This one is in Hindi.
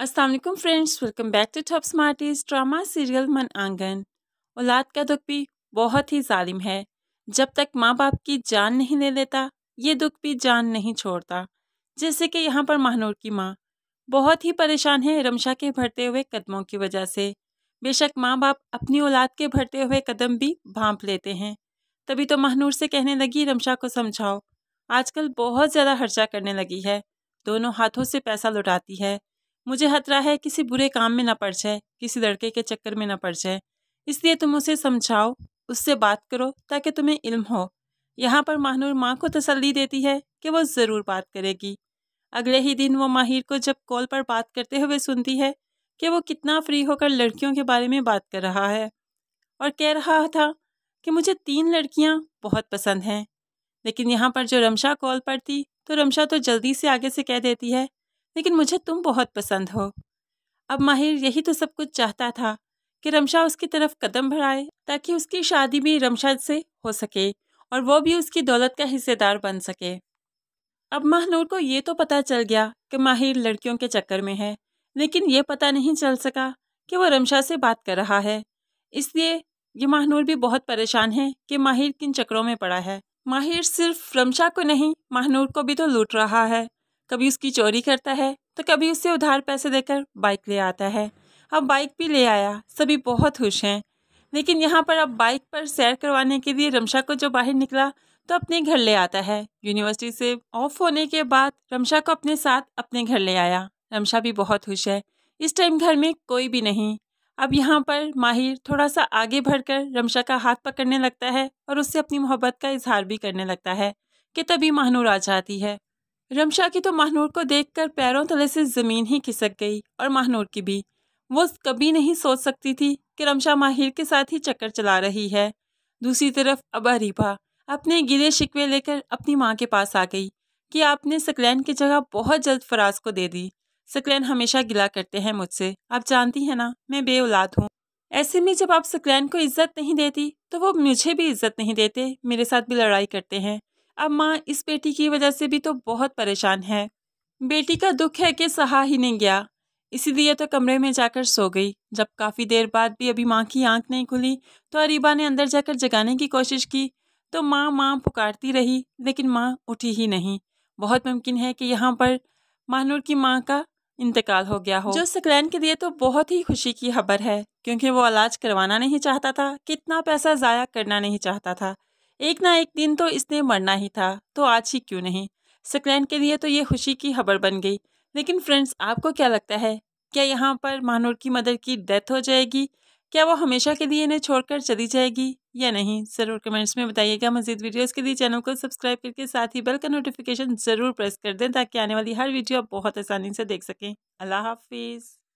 Aslam friends welcome back to top smarties drama serial मन आंगन औलाद का दुख भी बहुत ही जालिम है जब तक माँ बाप की जान नहीं ले लेता ये दुख भी जान नहीं छोड़ता जैसे कि यहाँ पर महानूर की माँ बहुत ही परेशान है रमशा के भरते हुए कदमों की वजह से बेशक माँ बाप अपनी औलाद के भरते हुए कदम भी भाँप लेते हैं तभी तो महानूर से कहने लगी रमशा को समझाओ आजकल बहुत ज़्यादा खर्चा करने लगी है दोनों हाथों से पैसा लुटाती है मुझे खतरा है किसी बुरे काम में ना पड़ जाए किसी लड़के के चक्कर में ना पड़ जाए इसलिए तुम उसे समझाओ उससे बात करो ताकि तुम्हें इल्म हो यहाँ पर माहनूर माँ को तसल्ली देती है कि वो ज़रूर बात करेगी अगले ही दिन वो माहिर को जब कॉल पर बात करते हुए सुनती है कि वो कितना फ्री होकर लड़कियों के बारे में बात कर रहा है और कह रहा था कि मुझे तीन लड़कियाँ बहुत पसंद हैं लेकिन यहाँ पर जो रमशा कॉल पर थी तो रमशा तो जल्दी से आगे से कह देती है लेकिन मुझे तुम बहुत पसंद हो अब माहिर यही तो सब कुछ चाहता था कि रमशा उसकी तरफ कदम बढ़ाए ताकि उसकी शादी भी रमशा से हो सके और वो भी उसकी दौलत का हिस्सेदार बन सके अब महानूर को ये तो पता चल गया कि माहिर लड़कियों के चक्कर में है लेकिन ये पता नहीं चल सका कि वो रमशा से बात कर रहा है इसलिए ये महानूर भी बहुत परेशान है कि माहिर किन चक्करों में पड़ा है माहिर सिर्फ रमशा को नहीं महानूर को भी तो लूट रहा है कभी उसकी चोरी करता है तो कभी उससे उधार पैसे देकर बाइक ले आता है अब बाइक भी ले आया सभी बहुत खुश हैं लेकिन यहाँ पर अब बाइक पर सैर करवाने के लिए रमशा को जो बाहर निकला तो अपने घर ले आता है यूनिवर्सिटी से ऑफ होने के बाद रमशा को अपने साथ अपने घर ले आया रमशा भी बहुत खुश है इस टाइम घर में कोई भी नहीं अब यहाँ पर माहिर थोड़ा सा आगे बढ़कर रमशा का हाथ पकड़ने लगता है और उससे अपनी मोहब्बत का इजहार भी करने लगता है कि तभी महानूर आ जाती है रमशा की तो महानूर को देखकर पैरों तले से ज़मीन ही खिसक गई और महानूर की भी वो कभी नहीं सोच सकती थी कि रमशा माहिर के साथ ही चक्कर चला रही है दूसरी तरफ अब अरीफा अपने गिले शिकवे लेकर अपनी माँ के पास आ गई कि आपने सकलैन की जगह बहुत जल्द फराज को दे दी सकलैन हमेशा गिला करते हैं मुझसे आप जानती हैं ना मैं बे औलाद हूँ ऐसे में जब आप सकलैन को इज्जत नहीं देती तो वो मुझे भी इज्जत नहीं देते मेरे साथ भी लड़ाई करते हैं अब माँ इस बेटी की वजह से भी तो बहुत परेशान है बेटी का दुख है कि सहा ही नहीं गया इसीलिए तो कमरे में जाकर सो गई जब काफ़ी देर बाद भी अभी माँ की आंख नहीं खुली तो अरीबा ने अंदर जाकर जगाने की कोशिश की तो माँ माँ पुकारती रही लेकिन माँ उठी ही नहीं बहुत मुमकिन है कि यहाँ पर महानूर की माँ का इंतकाल हो गया हो जो सकलैन के लिए तो बहुत ही खुशी की खबर है क्योंकि वो इलाज करवाना नहीं चाहता था कितना पैसा ज़ाया करना नहीं चाहता था एक ना एक दिन तो इसने मरना ही था तो आज ही क्यों नहीं सक्रैन के लिए तो ये खुशी की खबर बन गई लेकिन फ्रेंड्स आपको क्या लगता है क्या यहाँ पर महानूर की मदर की डेथ हो जाएगी क्या वो हमेशा के लिए इन्हें छोड़कर चली जाएगी या नहीं ज़रूर कमेंट्स में बताइएगा मजीद वीडियोस के लिए चैनल को सब्सक्राइब करके साथ ही बेल का नोटिफिकेशन ज़रूर प्रेस कर दें ताकि आने वाली हर वीडियो आप बहुत आसानी से देख सकें अल्लाह हाफिज़